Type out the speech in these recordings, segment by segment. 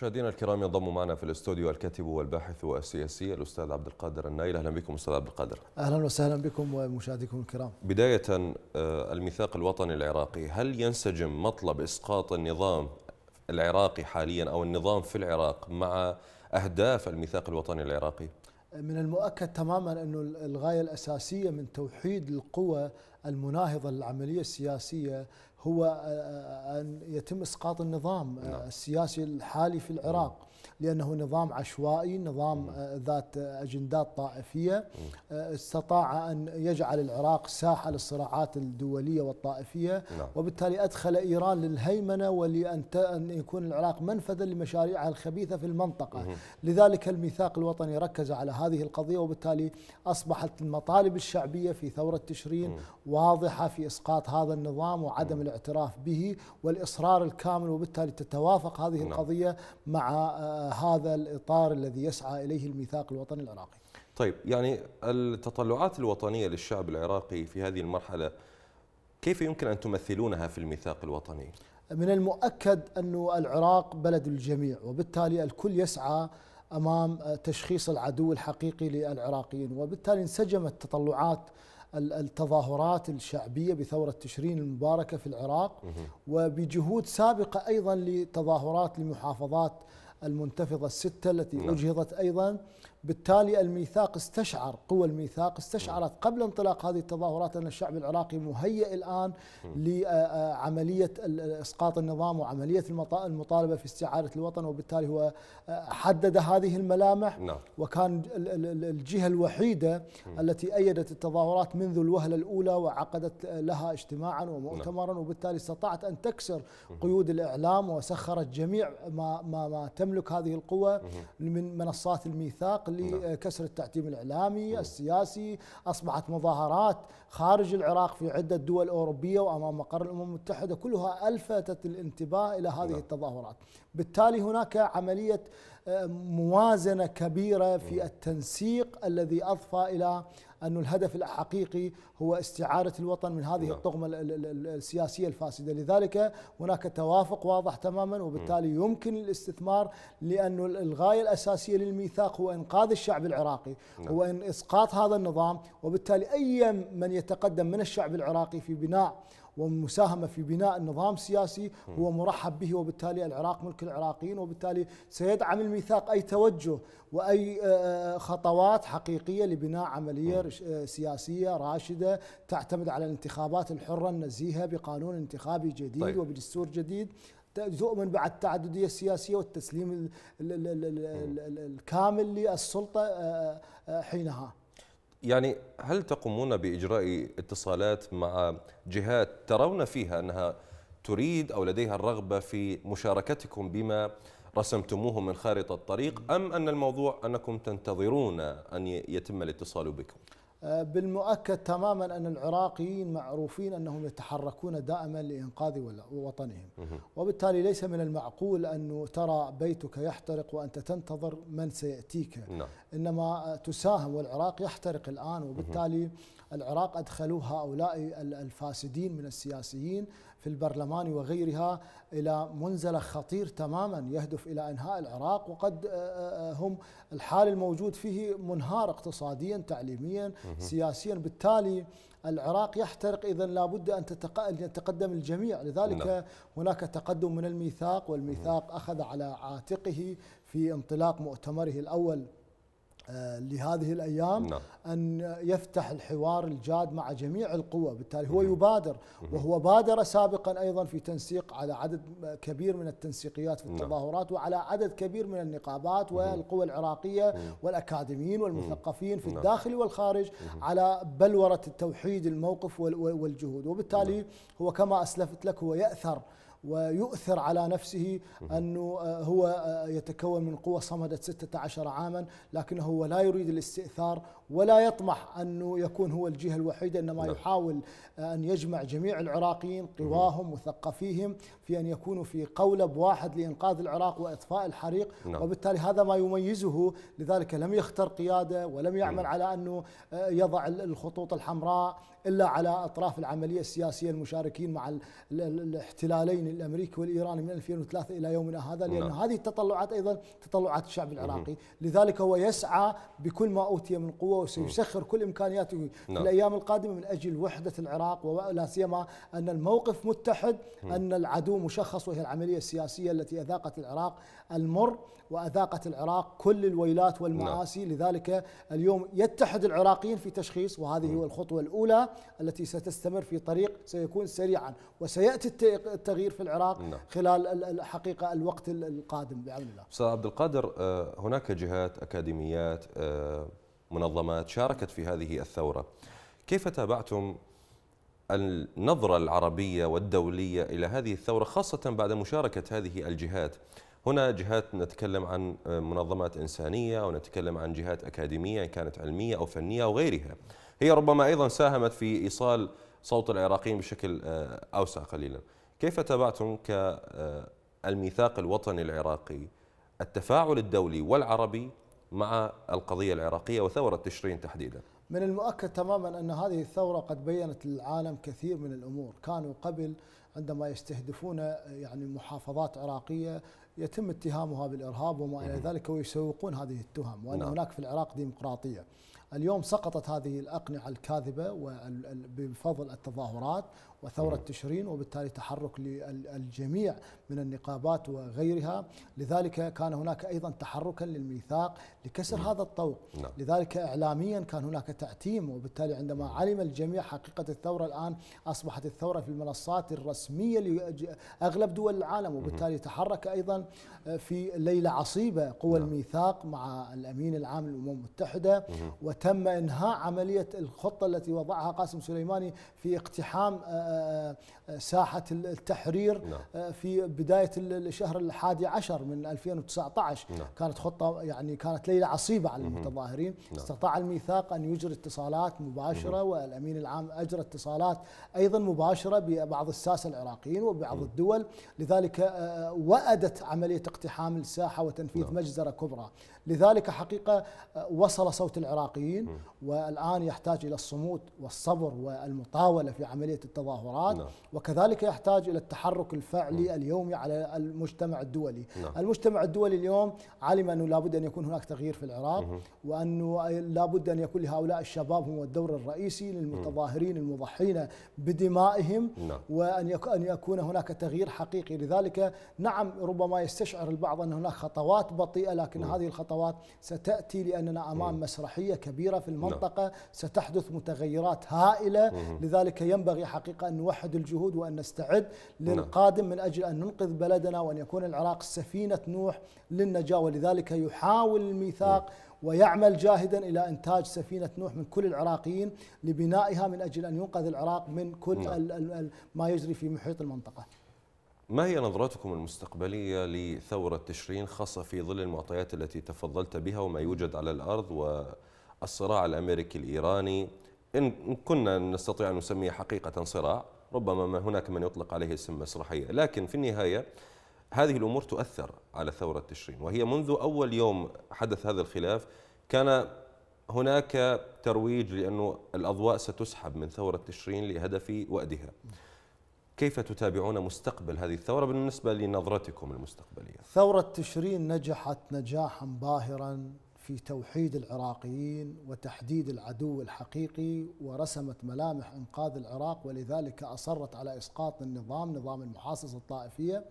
مشاهدينا الكرام ينضم معنا في الاستوديو الكاتب والباحث السياسي الاستاذ عبد القادر النايل اهلا بكم استاذ عبد القادر اهلا وسهلا بكم ومشاهديكم الكرام بدايه آه، الميثاق الوطني العراقي هل ينسجم مطلب اسقاط النظام العراقي حاليا او النظام في العراق مع اهداف الميثاق الوطني العراقي من المؤكد تماما انه الغايه الاساسيه من توحيد القوى المناهضة للعملية السياسية هو آه، آه، أن يتم إسقاط النظام آه، نعم. السياسي الحالي في العراق لأنه نظام عشوائي نظام ذات أجندات طائفية استطاع أن يجعل العراق ساحة للصراعات الدولية والطائفية نعم. وبالتالي أدخل إيران للهيمنة ولأن يكون العراق منفذا لمشاريعها الخبيثة في المنطقة لذلك الميثاق الوطني ركز على هذه القضية وبالتالي أصبحت المطالب الشعبية في ثورة تشرين واضحة في إسقاط هذا النظام وعدم نعم. الاعتراف به والإصرار الكامل وبالتالي تتوافق هذه نعم. القضية مع آه، هذا الإطار الذي يسعى إليه الميثاق الوطني العراقي طيب يعني التطلعات الوطنية للشعب العراقي في هذه المرحلة كيف يمكن أن تمثلونها في الميثاق الوطني؟ من المؤكد أن العراق بلد الجميع وبالتالي الكل يسعى امام آه، تشخيص العدو الحقيقي للعراقيين وبالتالي انسجمت تطلعات التظاهرات الشعبية بثورة تشرين المباركة في العراق وبجهود سابقة أيضا لتظاهرات لمحافظات المنتفضة الستة التي نعم. أجهضت أيضا بالتالي الميثاق استشعر قوى الميثاق استشعرت قبل انطلاق هذه التظاهرات أن الشعب العراقي مهيئ الآن لعملية إسقاط النظام وعملية المطالبة في استعادة الوطن وبالتالي هو حدد هذه الملامح نعم. وكان الجهة الوحيدة التي أيدت التظاهرات منذ الوهلة الأولى وعقدت لها اجتماعا ومؤتمرا نعم. وبالتالي استطاعت أن تكسر قيود الإعلام وسخرت جميع ما, ما, ما تملك هذه القوى من منصات الميثاق لكسر نعم. التعتيم الإعلامي م. السياسي أصبحت مظاهرات خارج العراق في عدة دول أوروبية وأمام مقر الأمم المتحدة كلها ألفتت الانتباه إلى هذه م. نعم. التظاهرات بالتالي هناك عملية آه، موازنة كبيرة في التنسيق الذي أضفى إلى أن الهدف الحقيقي هو استعارة الوطن من هذه نعم. الطغمة السياسية الفاسدة لذلك هناك توافق واضح تماما وبالتالي يمكن الاستثمار لأن الغاية الأساسية للميثاق هو إنقاذ الشعب العراقي نعم. هو إن إسقاط هذا النظام وبالتالي أي من يتقدم من الشعب العراقي في بناء ومساهمة في بناء نظام سياسي هو مرحب به وبالتالي العراق ملك العراقيين وبالتالي سيدعم الميثاق أي توجه وأي آه، آه، خطوات حقيقية لبناء عملية آه، سياسية راشدة تعتمد على الانتخابات الحرة النزيهة بقانون انتخابي جديد طيب. وبدستور جديد تؤمن بعد التعدديه السياسيه والتسليم الكامل للسلطه حينها يعني هل تقومون باجراء اتصالات مع جهات ترون فيها انها تريد او لديها الرغبه في مشاركتكم بما رسمتموه من خارطه الطريق ام ان الموضوع انكم تنتظرون ان يتم الاتصال بكم؟ آه، بالمؤكد تماما أن العراقيين معروفين أنهم يتحركون دائما لإنقاذ وطنهم وبالتالي ليس من المعقول أن ترى بيتك يحترق وأنت تنتظر من سيأتيك نعم. إنما تساهم والعراق يحترق الآن وبالتالي العراق أدخلوا هؤلاء الفاسدين من السياسيين في البرلمان وغيرها إلى منزلق خطير تماما يهدف إلى إنهاء العراق وقد آه، آه، آه، هم الحال الموجود فيه منهار اقتصاديا تعليميا سياسيا بالتالي العراق يحترق اذا لابد ان يتقدم الجميع لذلك نعم. هناك تقدم من الميثاق والميثاق اخذ على عاتقه في انطلاق مؤتمره الاول آه، لهذه الايام نعم. ان يفتح الحوار الجاد مع جميع القوى، بالتالي هو نعم. يبادر وهو بادر سابقا ايضا في تنسيق على عدد كبير من التنسيقيات في نعم. التظاهرات وعلى عدد كبير من النقابات والقوى العراقيه والاكاديميين والمثقفين في نعم. الداخل والخارج على بلوره التوحيد الموقف والجهود، وبالتالي هو كما اسلفت لك هو ياثر ويؤثر على نفسه أنه آه، هو آه، يتكون من قوة صمدت 16 عاما لكنه هو لا يريد الاستئثار ولا يطمح أنه يكون هو الجهة الوحيدة إنما لا. نعم. يحاول آه، أن يجمع جميع العراقيين قواهم مثقفيهم في أن يكونوا في قولب واحد لإنقاذ العراق وإطفاء الحريق نعم. وبالتالي هذا ما يميزه لذلك لم يختر قيادة ولم يعمل نعم. على أنه يضع الخطوط الحمراء إلا على أطراف العملية السياسية المشاركين مع الاحتلالين الامريكي والايراني من 2003 الى يومنا هذا لان نعم. هذه التطلعات ايضا تطلعات الشعب العراقي، لذلك هو يسعى بكل ما اوتي من قوه وسيسخر كل امكانياته نعم. في الايام القادمه من اجل وحده العراق ولا سيما ان الموقف متحد ان العدو مشخص وهي العمليه السياسيه التي اذاقت العراق المر واذاقت العراق كل الويلات والمآسي، نعم. لذلك اليوم يتحد العراقيين في تشخيص وهذه هو الخطوه الاولى التي ستستمر في طريق سيكون سريعا وسياتي التغيير في في العراق نعم. خلال الحقيقة الوقت القادم باذن الله أستاذ عبد القادر آه، هناك جهات أكاديميات آه، منظمات شاركت في هذه الثورة كيف تابعتم النظرة العربية والدولية إلى هذه الثورة خاصة بعد مشاركة هذه الجهات هنا جهات نتكلم عن آه، منظمات إنسانية أو نتكلم عن جهات أكاديمية إن كانت علمية أو فنية أو غيرها هي ربما أيضا ساهمت في إيصال صوت العراقيين بشكل أوسع قليلا كيف تابعتم كالميثاق الوطني العراقي التفاعل الدولي والعربي مع القضية العراقية وثورة تشرين تحديدا من المؤكد تماما أن هذه الثورة قد بيّنت للعالم كثير من الأمور كانوا قبل عندما يستهدفون يعني محافظات عراقية يتم اتهامها بالارهاب وما الى ذلك ويسوقون هذه التهم وان نعم. هناك في العراق ديمقراطيه. اليوم سقطت هذه الاقنعه الكاذبه بفضل التظاهرات وثوره تشرين وبالتالي تحرك للجميع من النقابات وغيرها، لذلك كان هناك ايضا تحركا للميثاق لكسر نعم. هذا الطوق، نعم. لذلك اعلاميا كان هناك تعتيم وبالتالي عندما علم الجميع حقيقه الثوره الان اصبحت الثوره في المنصات الرسميه لاغلب دول العالم وبالتالي تحرك ايضا في ليلة عصيبة قوى نعم. الميثاق مع الأمين العام للأمم المتحدة مه. وتم إنهاء عملية الخطة التي وضعها قاسم سليماني في اقتحام آه، آه، آه، ساحة التحرير نعم. في بداية الشهر الحادي عشر من 2019 نعم. كانت خطة يعني كانت ليلة عصيبة على المتظاهرين نعم. استطاع الميثاق أن يجري اتصالات مباشرة والأمين العام أجرى اتصالات أيضا مباشرة ببعض الساسة العراقيين وبعض الدول لذلك وأدت عملية اقتحام الساحة وتنفيذ نعم. مجزرة كبرى لذلك حقيقة آه، وصل صوت العراقيين والآن يحتاج إلى الصمود والصبر والمطاولة في عملية التظاهرات نعم. وكذلك يحتاج إلى التحرك الفعلي اليومي على المجتمع الدولي نعم. المجتمع الدولي اليوم علم أنه لابد أن يكون هناك تغيير في العراق وأنه لابد أن يكون لهؤلاء الشباب هم الدور الرئيسي للمتظاهرين المضحين بدمائهم نعم. وأن يكون هناك تغيير حقيقي لذلك نعم ربما يستشعر البعض أن هناك خطوات بطيئة لكن هذه الخطوات خطوات ستأتي لأننا أمام مسرحية كبيرة في المنطقة نعم. ستحدث متغيرات هائلة لذلك ينبغي حقيقة أن نوحد الجهود وأن نستعد للقادم نعم. من أجل أن ننقذ بلدنا وأن يكون العراق سفينة نوح للنجاة ولذلك يحاول الميثاق ويعمل جاهدا الى انتاج سفينه نوح من كل العراقيين لبنائها من اجل ان ينقذ العراق من كل نعم. ما يجري في محيط المنطقه ما هي نظرتكم المستقبلية لثورة تشرين خاصة في ظل المعطيات التي تفضلت بها وما يوجد على الأرض والصراع الأمريكي الإيراني إن كنا نستطيع أن نسميه حقيقة صراع ربما ما هناك من يطلق عليه اسم مسرحية لكن في النهاية هذه الأمور تؤثر على ثورة تشرين وهي منذ أول يوم حدث هذا الخلاف كان هناك ترويج لأن الأضواء ستسحب من ثورة تشرين لهدف وأدها كيف تتابعون مستقبل هذه الثورة بالنسبة لنظرتكم المستقبلية ثورة تشرين نجحت نجاحا باهرا في توحيد العراقيين وتحديد العدو الحقيقي ورسمت ملامح انقاذ العراق ولذلك اصرت على اسقاط النظام نظام المحاصصه الطائفيه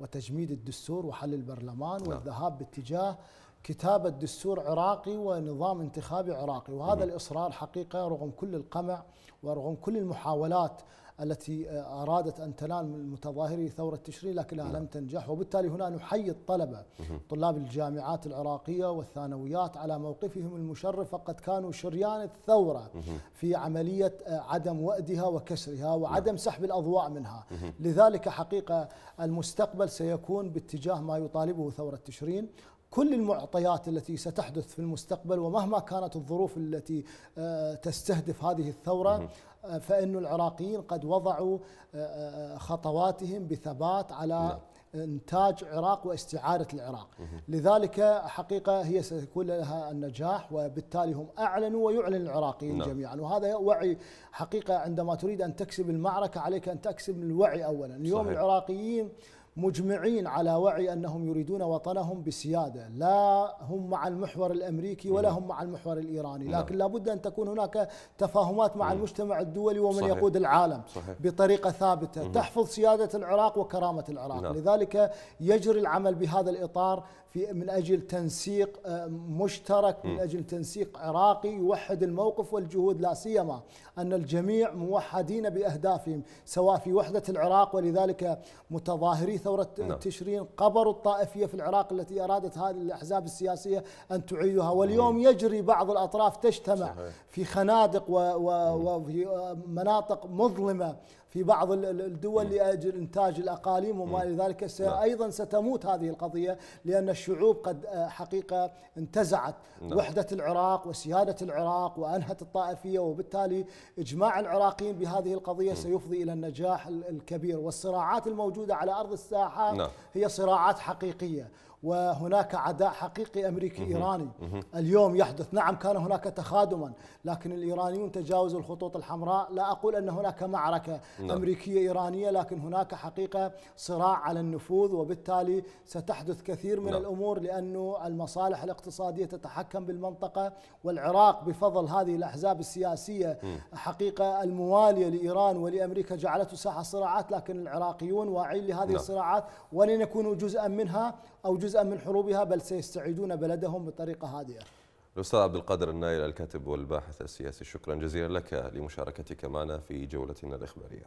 وتجميد الدستور وحل البرلمان نعم. والذهاب باتجاه كتابة دستور عراقي ونظام انتخابي عراقي وهذا الإصرار حقيقة رغم كل القمع ورغم كل المحاولات التي آه، أرادت أن تنال من المتظاهرين ثورة تشرين لكنها نعم. لم تنجح وبالتالي هنا نحيي الطلبة طلاب الجامعات العراقية والثانويات على موقفهم المشرف فقد كانوا شريان الثورة في عملية آه، عدم وأدها وكسرها وعدم نعم. سحب الأضواء منها لذلك حقيقة المستقبل سيكون باتجاه ما يطالبه ثورة تشرين كل المعطيات التي ستحدث في المستقبل ومهما كانت الظروف التي آه، تستهدف هذه الثورة آه، فإن العراقيين قد وضعوا آه، خطواتهم بثبات على نعم. إنتاج عراق واستعارة العراق لذلك حقيقة هي سيكون لها النجاح وبالتالي هم أعلنوا ويعلن العراقيين نعم. جميعا وهذا وعي حقيقة عندما تريد أن تكسب المعركة عليك أن تكسب الوعي أولا اليوم صحيح. العراقيين مجمعين على وعي أنهم يريدون وطنهم بسيادة لا هم مع المحور الأمريكي ولا نعم. هم مع المحور الإيراني نعم. لكن لابد أن تكون هناك تفاهمات مع المجتمع الدولي ومن صحيح. يقود العالم صحيح. بطريقة ثابتة تحفظ سيادة العراق وكرامة العراق لا. نعم. لذلك يجري العمل بهذا الإطار في من أجل تنسيق آه، مشترك من أجل تنسيق عراقي يوحد الموقف والجهود لا سيما أن الجميع موحدين بأهدافهم سواء في وحدة العراق ولذلك متظاهرين ثورة نعم. تشرين قبروا الطائفية في العراق التي أرادت هذه الأحزاب السياسية أن تعيدها واليوم مم. يجري بعض الأطراف تجتمع صحيح. في خنادق ومناطق مظلمة في بعض الدول لاجل انتاج الاقاليم وما الى ذلك نعم. ايضا ستموت هذه القضيه لان الشعوب قد آه، حقيقه انتزعت نعم. وحده العراق وسياده العراق وانهت الطائفيه وبالتالي اجماع العراقيين بهذه القضيه سيفضي الى النجاح الكبير والصراعات الموجوده على ارض الساحه نعم. هي صراعات حقيقيه وهناك عداء حقيقي أمريكي إيراني اليوم يحدث نعم كان هناك تخادما لكن الإيرانيون تجاوزوا الخطوط الحمراء لا أقول أن هناك معركة نعم. أمريكية إيرانية لكن هناك حقيقة صراع على النفوذ وبالتالي ستحدث كثير من نعم. الأمور لأن المصالح الاقتصادية تتحكم بالمنطقة والعراق بفضل هذه الأحزاب السياسية حقيقة الموالية لإيران ولأمريكا جعلته ساحة صراعات لكن العراقيون واعين لهذه نعم. الصراعات ولن يكونوا جزءا منها أو جزء جزءا من حروبها بل سيستعيدون بلدهم بطريقة هادئة الأستاذ عبد القادر النايل الكاتب والباحث السياسي شكرا جزيلا لك لمشاركتك معنا في جولتنا الإخبارية